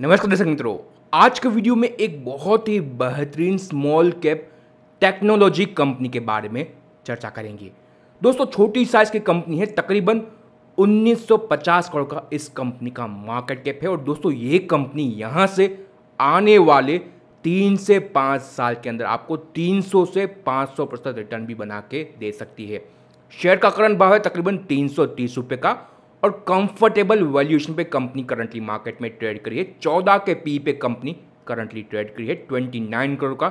नमस्कार दर्शक मित्रों आज के वीडियो में एक बहुत ही बेहतरीन स्मॉल कैप टेक्नोलॉजी कंपनी के बारे में चर्चा करेंगे दोस्तों छोटी साइज की कंपनी है तकरीबन 1950 करोड़ का इस कंपनी का मार्केट कैप है और दोस्तों ये कंपनी यहाँ से आने वाले तीन से पाँच साल के अंदर आपको 300 से 500 प्रतिशत रिटर्न भी बना के दे सकती है शेयर का करण भाव है तकरीबन तीन सौ का और कंफर्टेबल वैल्यूएशन पे कंपनी करंटली मार्केट में ट्रेड करी है चौदह के पी पे कंपनी करंटली ट्रेड करी है ट्वेंटी नाइन करोड़ का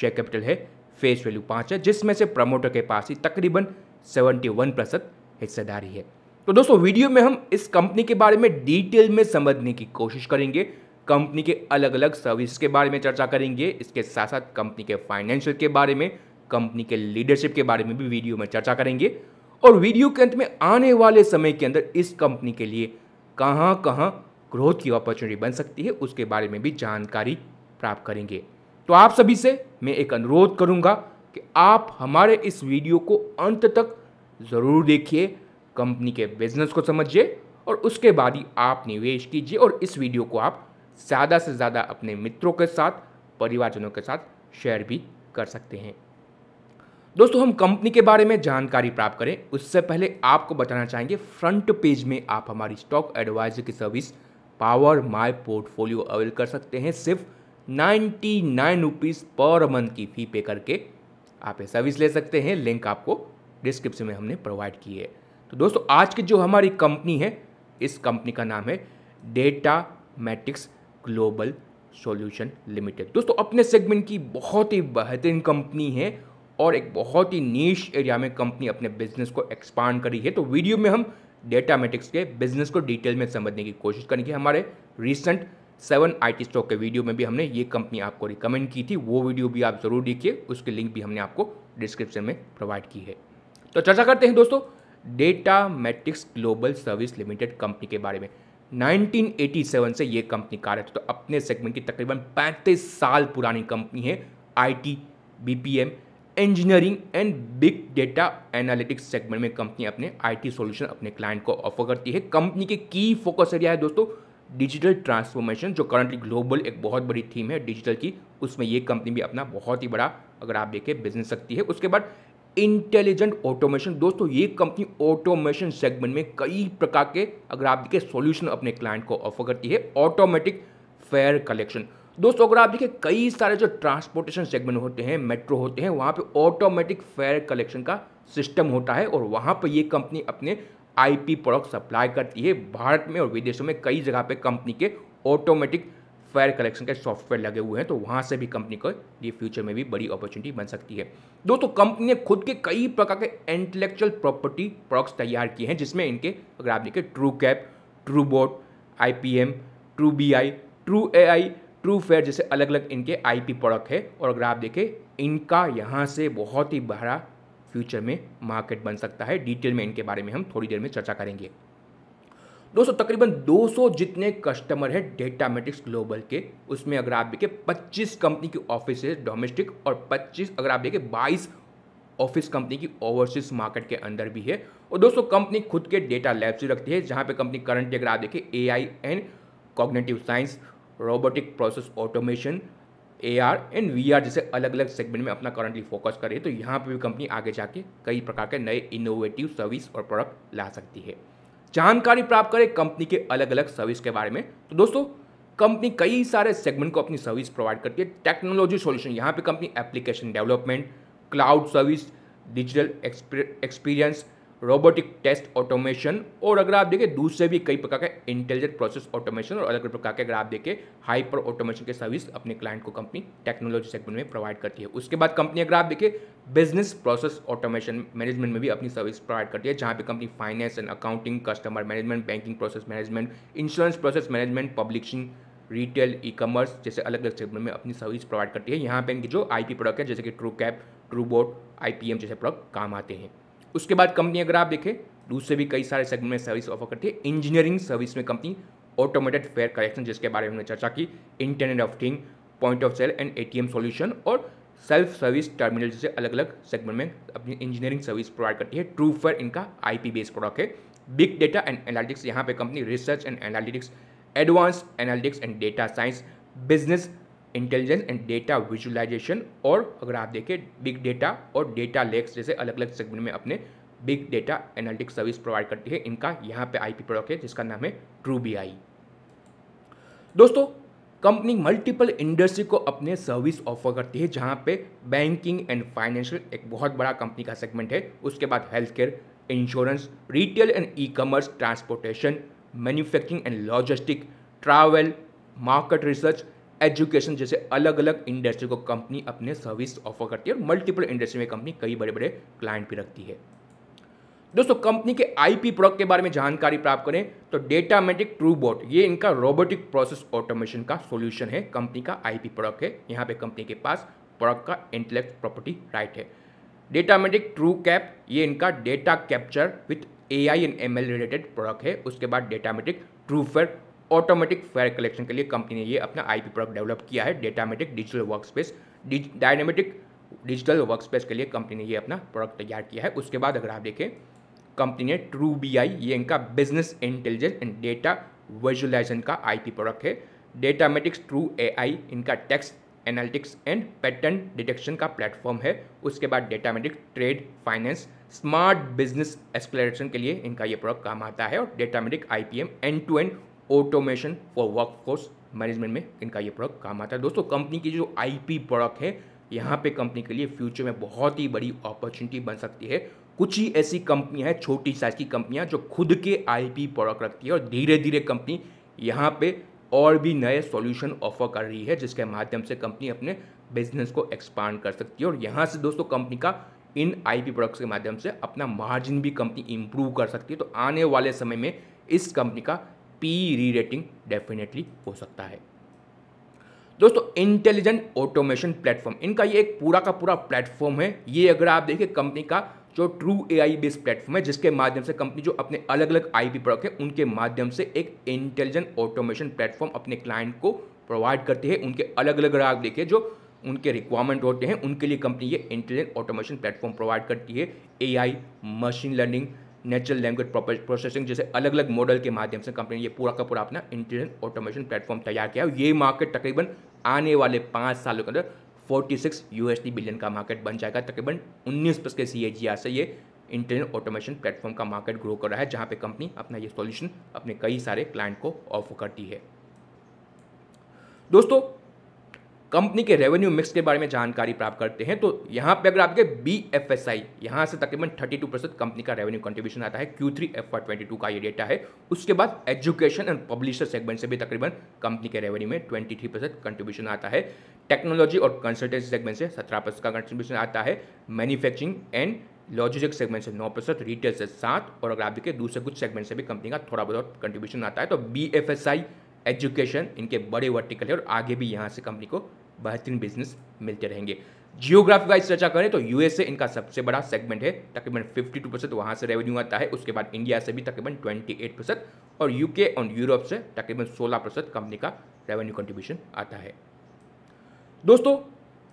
शेयर कैपिटल है फेस वैल्यू पाँच है जिसमें से प्रमोटर के पास ही तकरीबन सेवेंटी वन प्रतिशत हिस्सेदारी है तो दोस्तों वीडियो में हम इस कंपनी के बारे में डिटेल में समझने की कोशिश करेंगे कंपनी के अलग अलग सर्विस के बारे में चर्चा करेंगे इसके साथ साथ कंपनी के फाइनेंशियल के बारे में कंपनी के लीडरशिप के बारे में भी वीडियो में चर्चा करेंगे और वीडियो के अंत में आने वाले समय के अंदर इस कंपनी के लिए कहाँ कहाँ ग्रोथ की अपॉर्चुनिटी बन सकती है उसके बारे में भी जानकारी प्राप्त करेंगे तो आप सभी से मैं एक अनुरोध करूँगा कि आप हमारे इस वीडियो को अंत तक ज़रूर देखिए कंपनी के बिजनेस को समझिए और उसके बाद ही आप निवेश कीजिए और इस वीडियो को आप ज़्यादा से ज़्यादा अपने मित्रों के साथ परिवारजनों के साथ शेयर भी कर सकते हैं दोस्तों हम कंपनी के बारे में जानकारी प्राप्त करें उससे पहले आपको बताना चाहेंगे फ्रंट पेज में आप हमारी स्टॉक एडवाइजर की service power my portfolio avail कर सकते हैं सिर्फ ninety nine rupees per month की फ़ी पे करके आप ये सर्विस ले सकते हैं लिंक आपको डिस्क्रिप्शन में हमने प्रोवाइड की है तो दोस्तों आज की जो हमारी कंपनी है इस कंपनी का नाम है data matrix global solution limited दोस्तों अपने सेगमेंट की बहुत ही बेहतरीन कंपनी है और एक बहुत ही नीच एरिया में कंपनी अपने बिजनेस को एक्सपांड करी है तो वीडियो में हम डेटा मेट्रिक्स के बिजनेस को डिटेल में समझने की कोशिश करेंगे हमारे रिसेंट सेवन आई स्टॉक के वीडियो में भी हमने ये कंपनी आपको रिकमेंड की थी वो वीडियो भी आप ज़रूर देखिए उसके लिंक भी हमने आपको डिस्क्रिप्शन में प्रोवाइड की है तो चर्चा करते हैं दोस्तों data metrics global service limited company के बारे में 1987 से ये कंपनी कार्यरत तो अपने सेगमेंट की तकरीबन 35 साल पुरानी कंपनी है IT BPM engineering and big data analytics segment में कंपनी अपने आईटी सॉल्यूशन अपने क्लाइंट को ऑफर करती है कंपनी के की फोकस एरिया है दोस्तों डिजिटल ट्रांसफॉर्मेशन जो करंटली ग्लोबल एक बहुत बड़ी थीम है डिजिटल की उसमें ये कंपनी भी अपना बहुत ही बड़ा अगर आप देखें बिजनेस सकती है उसके बाद इंटेलिजेंट ऑटोमेशन दोस्तों ये कंपनी ऑटोमेशन सेगमेंट में कई प्रकार के अगर आप देखें सॉल्यूशन अपने क्लाइंट को ऑफर करती है ऑटोमेटिक फेयर कलेक्शन दोस्तों अगर आप देखिए कई सारे जो ट्रांसपोर्टेशन सेगमेंट होते हैं मेट्रो होते हैं वहाँ पे ऑटोमेटिक फेयर कलेक्शन का सिस्टम होता है और वहाँ पर ये कंपनी अपने आईपी प्रोडक्ट सप्लाई करती है भारत में और विदेशों में कई जगह पे कंपनी के ऑटोमेटिक फेयर कलेक्शन के सॉफ्टवेयर लगे हुए हैं तो वहाँ से भी कंपनी को ये फ्यूचर में भी बड़ी अपॉर्चुनिटी बन सकती है दोस्तों कंपनी ने खुद के कई प्रकार के इंटेलेक्चुअल प्रॉपर्टी प्रोडक्ट्स तैयार किए हैं जिसमें इनके अगर आप देखें true cap true bot I P M true B I true A I true fare जैसे अलग अलग इनके आईपी प्रोडक्ट है और अगर आप देखें इनका यहाँ से बहुत ही बड़ा फ्यूचर में मार्केट बन सकता है डिटेल में इनके बारे में हम थोड़ी देर में चर्चा करेंगे दोस्तों तकरीबन 200 जितने कस्टमर हैं डेटा मेट्रिक्स ग्लोबल के उसमें अगर आप देखें 25 कंपनी की ऑफिस है डोमेस्टिक और 25 अगर आप देखें 22 ऑफिस कंपनी की ओवरसीज मार्केट के अंदर भी है और दोस्तों कंपनी खुद के डेटा लैब्स भी रखती है जहां पे कंपनी करंट अगर आप देखें A I and cognitive science robotic process automation A R and V R जैसे अलग अलग सेगमेंट में अपना करंटली फोकस कर रही है तो यहाँ पर भी कंपनी आगे जाके कई प्रकार के नए इनोवेटिव सर्विस और प्रोडक्ट ला सकती है जानकारी प्राप्त करें कंपनी के अलग अलग सर्विस के बारे में तो दोस्तों कंपनी कई सारे सेगमेंट को अपनी सर्विस प्रोवाइड करती है टेक्नोलॉजी सॉल्यूशन यहाँ पे company application development cloud service digital experience robotic test automation और अगर आप देखें दूसरे भी कई प्रकार का इंटेलिजेंट प्रोसेस ऑटोमेशन और अलग अलग प्रकार के अगर आप देखें हाइपर ऑटोमेशन के सर्विस अपने क्लाइंट को कंपनी टेक्नोलॉजी सेगमेंट में प्रोवाइड करती है उसके बाद कंपनी अगर आप देखें बिजनेस प्रोसेस ऑटोमेशन मैनेजमेंट में भी अपनी सर्विस प्रोवाइड करती है जहाँ पर company finance and accounting customer management banking process management insurance process management publishing retail e commerce जैसे अलग अलग सेगमेंट में अपनी सर्विस प्रोवाइड करती है यहाँ पे इनकी जो पी प्रोडक्ट है जैसे कि true cap true bot I जैसे प्रोडक्ट काम आते हैं उसके बाद कंपनी अगर आप देखें दूसरे भी कई सारे सेगमेंट में सर्विस ऑफर करती है इंजीनियरिंग सर्विस में कंपनी ऑटोमेटेड फेयर कलेक्शन जिसके बारे में हमने चर्चा की internet of thing point of sale and ATM solution और सेल्फ सर्विस टर्मिनल जैसे अलग अलग सेगमेंट में अपनी इंजीनियरिंग सर्विस प्रोवाइड करती है ट्रू फेयर इनका आईपी बेस्ड प्रोडक्ट है बिग डेटा एंड एनालिटिक्स यहाँ पे company research and analytics advance analytics and data science business intelligence and data visualisation और अगर आप देखें बिग डेटा और डेटा लेक्स जैसे अलग अलग सेगमेंट में अपने big data analytics service provide करती है इनका यहाँ पे आईपी प्रोडक्ट है जिसका नाम है ट्रू बी आई दोस्तों कंपनी मल्टीपल इंडस्ट्री को अपने सर्विस ऑफर करती है जहाँ पे बैंकिंग एंड फाइनेंशियल एक बहुत बड़ा कंपनी का सेगमेंट है उसके बाद health care insurance retail and e commerce transportation manufacturing and logistic travel market research education जैसे अलग अलग इंडस्ट्री को कंपनी अपने सर्विस ऑफर करती है और मल्टीपल इंडस्ट्री में कंपनी कई बड़े बड़े क्लाइंट भी रखती है दोस्तों कंपनी के आईपी प्रोडक्ट के बारे में जानकारी प्राप्त करें तो ट्रू ट्रूबोट ये इनका रोबोटिक प्रोसेस ऑटोमेशन का सॉल्यूशन है कंपनी का आईपी प्रोडक्ट है यहाँ पे कंपनी के पास प्रोडक्ट का इंटेलेक्ट प्रॉपर्टी राइट है डेटामेटिक ट्रू कैप ये इनका data capture with A I and M related product है उसके बाद Datamatic true fare automatic fare collection के लिए कंपनी ने ये अपना आईपी प्रोडक्ट डेवलप किया है Datamatic digital work space Dynamatic digital work space के लिए कंपनी ने ये अपना प्रोडक्ट तैयार किया है उसके बाद अगर आप देखें कंपनी ने ट्रू बी आई ये इनका business intelligence and data visualisation का पी प्रोडक्ट है डेटामेटिक्स ट्रू एआई इनका text analytics and pattern detection का प्लेटफॉर्म है उसके बाद Datamatic trade finance smart business exploration के लिए इनका ये प्रोडक्ट काम आता है और Datamatic M and to end automation for workforce management में इनका ये प्रोडक्ट काम आता है दोस्तों कंपनी की जो आईपी प्रोडक्ट है यहाँ पे कंपनी के लिए फ्यूचर में बहुत ही बड़ी अपॉर्चुनिटी बन सकती है कुछ ही ऐसी कंपनियाँ हैं छोटी साइज की कंपनियाँ जो खुद के आईपी प्रोडक्ट रखती है और धीरे धीरे कंपनी यहाँ पे और भी नए सॉल्यूशन ऑफर कर रही है जिसके माध्यम से कंपनी अपने बिजनेस को एक्सपांड कर सकती है और यहाँ से दोस्तों कंपनी का इन आईपी प्रोडक्ट्स के माध्यम से अपना मार्जिन भी कंपनी इम्प्रूव कर सकती है तो आने वाले समय में इस कंपनी का पी री रेटिंग डेफिनेटली हो सकता है दोस्तों इंटेलिजेंट ऑटोमेशन प्लेटफॉर्म इनका ये एक पूरा का पूरा प्लेटफॉर्म है ये अगर आप देखिए कंपनी का जो true A I based platform है जिसके माध्यम से कंपनी जो अपने अलग अलग आई पी प्रोडक्ट है उनके माध्यम से एक इंटेलिजेंट ऑटोमेशन प्लेटफॉर्म अपने क्लाइंट को प्रोवाइड करती है उनके अलग अलग ग्राहक देखिए जो उनके रिक्वायरमेंट होते हैं उनके लिए कंपनी ये इंटेलिजेंट ऑटोमेशन प्लेटफॉर्म प्रोवाइड करती है A I machine learning natural language processing जैसे अलग अलग मॉडल के माध्यम से कंपनी ये पूरा का पूरा अपना इंटेलिजेंट ऑटोमेशन प्लेटफॉर्म तैयार किया ये मार्केट तकरीबन आने वाले पाँच सालों के अंदर 46 यूएसडी बिलियन का मार्केट बन जाएगा तकरीबन 19 प्लस के सी से ये इंटरनेट ऑटोमेशन प्लेटफॉर्म का मार्केट ग्रो कर रहा है जहां पे कंपनी अपना ये सॉल्यूशन अपने कई सारे क्लाइंट को ऑफर करती है दोस्तों कंपनी के रेवेन्यू मिक्स के बारे में जानकारी प्राप्त करते हैं तो यहाँ पे अगर आपके बी एफ एस आई यहाँ से तकरीबन 32 परसेंट कंपनी का रेवेन्यू कंट्रीब्यूशन आता है Q three F twenty two का ये डेटा है उसके बाद एजुकेशन एंड पब्लिशर सेगमेंट से भी तकरीबन कंपनी के रेवेन्यू में ट्वेंटी थ्री परसेंट कंट्रीब्यूशन आता है टेक्नोलॉजी और कंसल्टेंसी सेगमेंट से सत्रह परसेंट का कंट्रीब्यूशन आता है मैन्युफैक्चरिंग एंड लॉजिस्टिक सेगमेंट से नौ परसेंट रिटेल से सात और अगर आप देखिए दूसरे कुछ सेगमेंट से भी कंपनी का थोड़ा बहुत कंट्रीब्यूशन आता है तो B F S I education इनके बड़े वर्टिकल है और आगे भी यहाँ से कंपनी को बेहतरीन बिजनेस मिलते रहेंगे जियोग्राफी वाइज चर्चा करें तो यूएसए इनका सबसे बड़ा सेगमेंट है तकरीबन 52 परसेंट वहाँ से रेवेन्यू आता है उसके बाद इंडिया से भी तकरीबन 28 परसेंट और यूके और यूरोप से तकरीबन 16 परसेंट कंपनी का रेवेन्यू कंट्रीब्यूशन आता है दोस्तों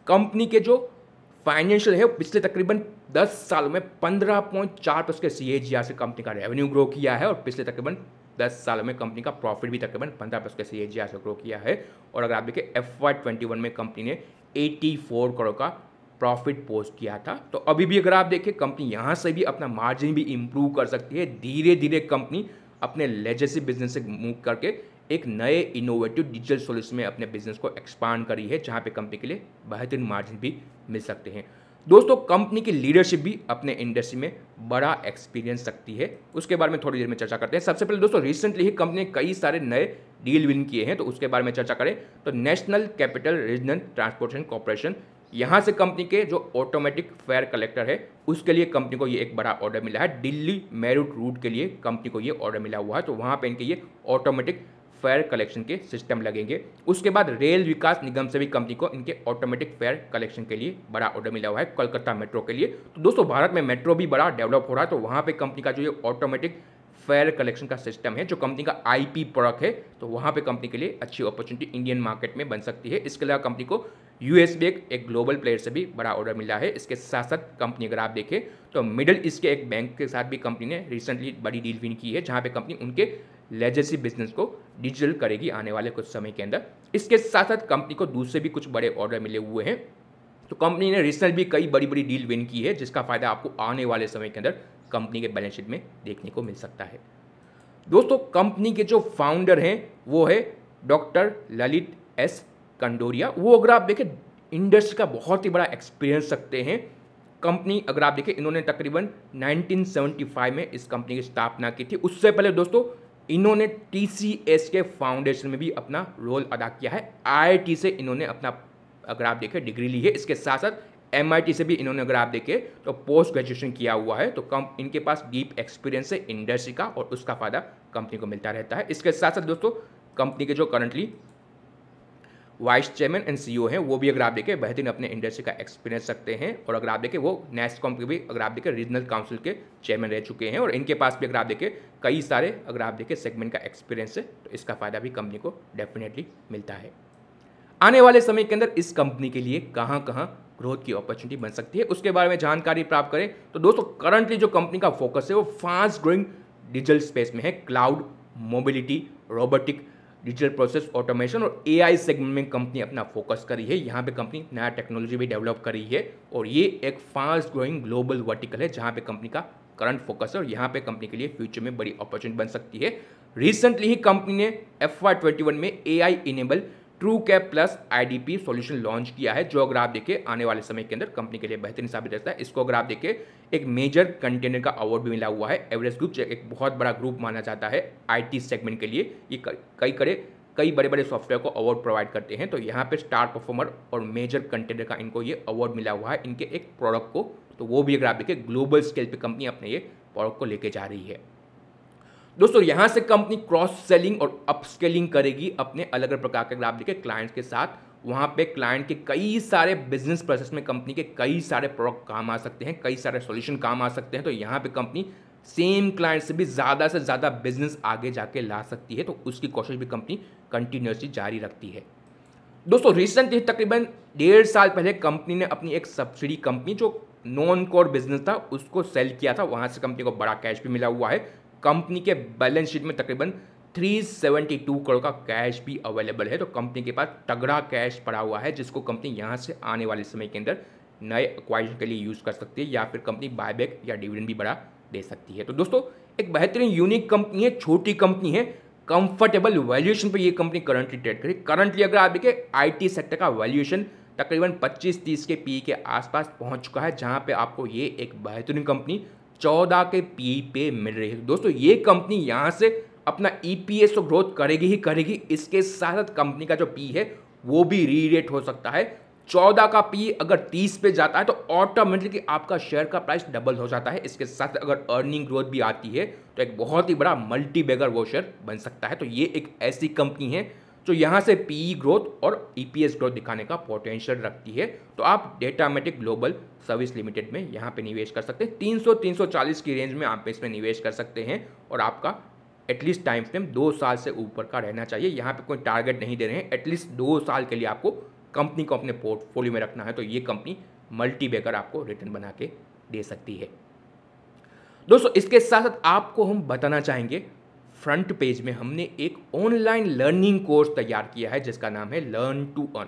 कंपनी के जो फाइनेंशियल है पिछले तकरीबन 10 साल में 15.4 परसेंट के सी से कंपनी का रेवेन्यू ग्रो किया है और पिछले तकरीबन दस सालों में कंपनी का प्रॉफिट भी तकरीबन पंद्रह परसेंट का सी ए जी आर ग्रो किया है और अगर आप देखें एफ वाई ट्वेंटी वन में कंपनी ने एटी फोर करोड़ का प्रॉफिट पोस्ट किया था तो अभी भी अगर आप देखें कंपनी यहाँ से भी अपना मार्जिन भी इम्प्रूव कर सकती है धीरे धीरे कंपनी अपने लेजेसी बिजनेस से मूव करके एक नए इनोवेटिव डिजिटल सोल्यूशन में अपने बिजनेस को एक्सपांड करी है जहाँ पे कंपनी के लिए बेहतरीन मार्जिन भी मिल सकते हैं दोस्तों कंपनी की लीडरशिप भी अपने इंडस्ट्री में बड़ा एक्सपीरियंस रखती है उसके बारे में थोड़ी देर में चर्चा करते हैं सबसे पहले दोस्तों रिसेंटली ही कंपनी ने कई सारे नए डील विन किए हैं तो उसके बारे में चर्चा करें तो national capital regional transportation corporation यहाँ से कंपनी के जो ऑटोमेटिक फेयर कलेक्टर है उसके लिए कंपनी को ये एक बड़ा ऑर्डर मिला है दिल्ली मेरूट रूट के लिए कंपनी को ये ऑर्डर मिला हुआ है तो वहाँ पे इनके ये ऑटोमेटिक फेयर कलेक्शन के सिस्टम लगेंगे उसके बाद रेल विकास निगम से भी कंपनी को इनके ऑटोमेटिक फेयर कलेक्शन के लिए बड़ा ऑर्डर मिला हुआ है कोलकाता मेट्रो के लिए तो दोस्तों भारत में मेट्रो भी बड़ा डेवलप हो रहा है तो वहाँ पर कंपनी का जो ये ऑटोमेटिक फेयर कलेक्शन का सिस्टम है जो कंपनी का आईपी प्रोडक्ट है तो वहाँ पे कंपनी के लिए अच्छी अपॉर्चुनिटी इंडियन मार्केट में बन सकती है इसके अलावा कंपनी को यूएस भी एक, एक ग्लोबल प्लेयर से भी बड़ा ऑर्डर मिला है इसके साथ साथ कंपनी अगर आप देखें तो मिडिल ईस्ट के एक बैंक के साथ भी कंपनी ने रिसेंटली बड़ी डील विन की है जहाँ पे कंपनी उनके लेजेसी बिजनेस को डिजिटल करेगी आने वाले कुछ समय के अंदर इसके साथ साथ कंपनी को दूसरे भी कुछ बड़े ऑर्डर मिले हुए हैं तो कंपनी ने रिसेंट भी कई बड़ी बड़ी डील विन की है जिसका फायदा आपको आने वाले समय के अंदर कंपनी के बैलेंस शीट में देखने को मिल सकता है दोस्तों कंपनी के जो फाउंडर हैं वो है डॉक्टर ललित एस कंडोरिया वो अगर आप देखें इंडस्ट्री का बहुत ही बड़ा एक्सपीरियंस रखते हैं कंपनी अगर आप देखें इन्होंने तकरीबन 1975 में इस कंपनी की स्थापना की थी उससे पहले दोस्तों इन्होंने टी के फाउंडेशन में भी अपना रोल अदा किया है आई से इन्होंने अपना अगर आप देखें डिग्री ली है इसके साथ साथ एम से भी इन्होंने अगर आप देखें तो पोस्ट ग्रेजुएशन किया हुआ है तो कम इनके पास डीप एक्सपीरियंस है इंडस्ट्री का और उसका फ़ायदा कंपनी को मिलता रहता है इसके साथ साथ दोस्तों कंपनी के जो currently vice chairman and C हैं वो भी अगर आप देखें बेहतरीन अपने इंडस्ट्री का एक्सपीरियंस रखते हैं और अगर आप देखें वो नेस्कॉम के भी अगर आप देखें रीजनल काउंसिल के चेयरमैन रह चुके हैं और इनके पास भी अगर आप देखें कई सारे अगर आप देखें सेगमेंट का एक्सपीरियंस है तो इसका फ़ायदा भी कंपनी को डेफिनेटली मिलता है आने वाले समय के अंदर इस कंपनी के लिए कहाँ कहाँ ग्रोथ की अपॉर्चुनिटी बन सकती है उसके बारे में जानकारी प्राप्त करें तो दोस्तों करंटली जो कंपनी का फोकस है वो फास्ट ग्रोइंग डिजिटल स्पेस में है cloud mobility robotic digital process automation और एआई सेगमेंट में कंपनी अपना फोकस करी है यहाँ पे कंपनी नया टेक्नोलॉजी भी डेवलप कर रही है और ये एक फास्ट ग्रोइंग ग्लोबल वर्टिकल है जहाँ पे कंपनी का करंट फोकस है और यहाँ पे कंपनी के लिए फ्यूचर में बड़ी अपॉर्चुनिटी बन सकती है रिसेंटली ही कंपनी ने एफ ट्वेंटी वन में A I enable true cap plus IDP solution launch किया है जो अगर आप देखिए आने वाले समय के अंदर कंपनी के लिए बेहतरीन साबित रहता है इसको अगर आप देखिए एक मेजर कंटेनर का अवार्ड भी मिला हुआ है एवरेस्ट ग्रुप एक बहुत बड़ा ग्रुप माना जाता है आईटी सेगमेंट के लिए ये कई करे कई बड़े बड़े सॉफ्टवेयर को अवार्ड प्रोवाइड करते हैं तो यहाँ पर स्टार परफॉर्मर और मेजर कंटेनर का इनको ये अवार्ड मिला हुआ है इनके एक प्रोडक्ट को तो वो भी अगर आप देखिए ग्लोबल स्केल पर कंपनी अपने ये प्रोडक्ट को लेके जा रही है दोस्तों यहां से कंपनी क्रॉस सेलिंग और अपस्केलिंग करेगी अपने अलग अलग प्रकार के ग्राफ लेके क्लाइंट्स के साथ वहां पे क्लाइंट के कई सारे बिजनेस प्रोसेस में कंपनी के कई सारे प्रोडक्ट काम आ सकते हैं कई सारे सॉल्यूशन काम आ सकते हैं तो यहाँ पे कंपनी सेम क्लाइंट से भी ज़्यादा से ज़्यादा बिजनेस आगे जाके ला सकती है तो उसकी कोशिश भी कंपनी कंटिन्यूसली जारी रखती है दोस्तों रिसेंटली तकरीबन डेढ़ साल पहले कंपनी ने अपनी एक सब्सिडी कंपनी जो नॉन कोर बिजनेस था उसको सेल किया था वहाँ से कंपनी को बड़ा कैश भी मिला हुआ है कंपनी के बैलेंस शीट में तकरीबन 372 करोड़ का कैश भी अवेलेबल है तो कंपनी के पास तगड़ा कैश पड़ा हुआ है जिसको कंपनी यहाँ से आने वाले समय के अंदर नए एक्वायरेशन के लिए यूज़ कर सकती है या फिर कंपनी बायबैक या डिविडेंड भी बढ़ा दे सकती है तो दोस्तों एक बेहतरीन यूनिक कंपनी है छोटी कंपनी है कंफर्टेबल वैल्यूएशन पर ये कंपनी करंटली ट्रेड करी करंटली अगर आप देखें आईटी सेक्टर का वैल्यूएशन तकरीबन 25-30 के पी e के आसपास पहुंच चुका है जहां पे आपको ये एक बेहतरीन कंपनी चौदह के पी पे मिल रही है दोस्तों ये कंपनी यहाँ से अपना ई पी एस तो ग्रोथ करेगी ही करेगी इसके साथ साथ कंपनी का जो पी है वो भी रीरेट हो सकता है चौदह का पी अगर तीस पे जाता है तो ऑटोमेटिकली आपका शेयर का प्राइस डबल हो जाता है इसके साथ अगर अर्निंग ग्रोथ भी आती है तो एक बहुत ही बड़ा मल्टी बेगर वो शेयर बन सकता है तो ये एक ऐसी कंपनी है जो तो यहाँ से पीई ग्रोथ e और ईपीएस e ग्रोथ दिखाने का पोटेंशियल रखती है तो आप डेटामेटिक ग्लोबल सर्विस लिमिटेड में यहाँ पे निवेश कर सकते हैं 300 340 की रेंज में आप इसमें निवेश कर सकते हैं और आपका एटलीस्ट टाइम फ्रेम दो साल से ऊपर का रहना चाहिए यहाँ पे कोई टारगेट नहीं दे रहे हैं एटलीस्ट दो साल के लिए आपको कंपनी को अपने पोर्टफोलियो में रखना है तो ये कंपनी मल्टी बेकर आपको रिटर्न बना के दे सकती है दोस्तों इसके साथ साथ आपको हम बताना चाहेंगे फ्रंट पेज में हमने एक ऑनलाइन लर्निंग कोर्स तैयार किया है जिसका नाम है लर्न टू अर्न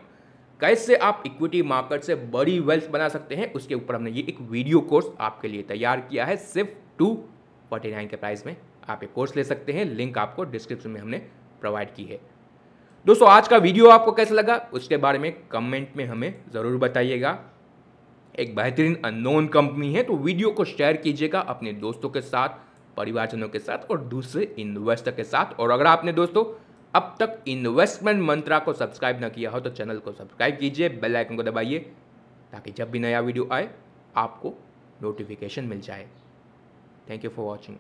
कैसे आप इक्विटी मार्केट से बड़ी वेल्थ बना सकते हैं उसके ऊपर हमने ये एक वीडियो कोर्स आपके लिए तैयार किया है सिर्फ टू फोर्टी नाइन के प्राइस में आप ये कोर्स ले सकते हैं लिंक आपको डिस्क्रिप्शन में हमने प्रोवाइड की है दोस्तों आज का वीडियो आपको कैसा लगा उसके बारे में कमेंट में हमें ज़रूर बताइएगा एक बेहतरीन अननोन कंपनी है तो वीडियो को शेयर कीजिएगा अपने दोस्तों के साथ परिवारजनों के साथ और दूसरे इन्वेस्टर के साथ और अगर आपने दोस्तों अब तक इन्वेस्टमेंट मंत्रा को सब्सक्राइब ना किया हो तो चैनल को सब्सक्राइब कीजिए बेल आइकन को दबाइए ताकि जब भी नया वीडियो आए आपको नोटिफिकेशन मिल जाए थैंक यू फॉर वॉचिंग